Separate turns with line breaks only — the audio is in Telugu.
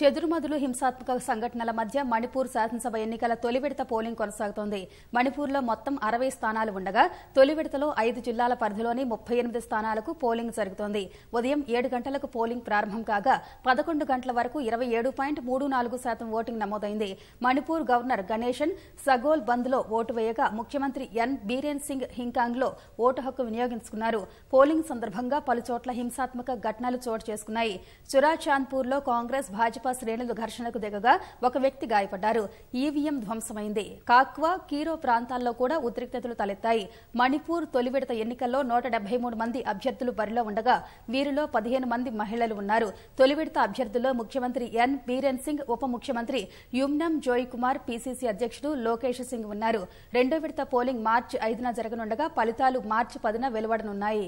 చెదురుమదులు హింసాత్మక సంఘటనల మధ్య మణిపూర్ శాసనసభ ఎన్నికల తొలి విడత పోలింగ్ కొనసాగుతోంది మణిపూర్లో మొత్తం అరవై స్థానాలు ఉండగా తొలి విడతలో ఐదు జిల్లాల పరిధిలోని ముప్పై ఎనిమిది స్థానాలకు పోలింగ్ జరుగుతోంది ఉదయం ఏడు గంటలకు పోలింగ్ ప్రారంభం కాగా పదకొండు గంటల వరకు ఇరవై ఏడు పాయింట్ మూడు నాలుగు శాతం ఓటింగ్ నమోదైంది మణిపూర్ గవర్నర్ గణేషన్ సగోల్ బంద్లో ఓటు వేయగా ముఖ్యమంత్రి ఎన్ బీరేన్ సింగ్ హింకాంగ్లో ఓటు హక్కు వినియోగించుకున్నారు పోలింగ్ సందర్భంగా పలుచోట్ల హింసాత్మక ఘటనలు చోటు చేసుకున్నాయి లో కాంగ్రెస్ భాజపా భాజపా శ్రేణులు ఘర్షణకు దిగగా ఒక వ్యక్తి గాయపడ్డారు ఈవీఎం ధ్వంసమైంది కాక్వా కీరో ప్రాంతాల్లో కూడా ఉద్రిక్తతలు తలెత్తాయి మణిపూర్ తొలి విడత ఎన్నికల్లో నూట మంది అభ్యర్థులు బరిలో ఉండగా వీరిలో పదిహేను మంది మహిళలు ఉన్నారు తొలి విడత అభ్యర్థుల్లో ముఖ్యమంత్రి ఎన్ బీరెన్ సింగ్ ఉప ముఖ్యమంత్రి యుమ్నం జోయ్ కుమార్ పీసీసీ అధ్యక్షుడు లోకేష్ సింగ్ ఉన్నారు రెండో విడత పోలింగ్ మార్చి ఐదున జరగనుండగా ఫలితాలు మార్చి పదిన వెలువడనున్నాయి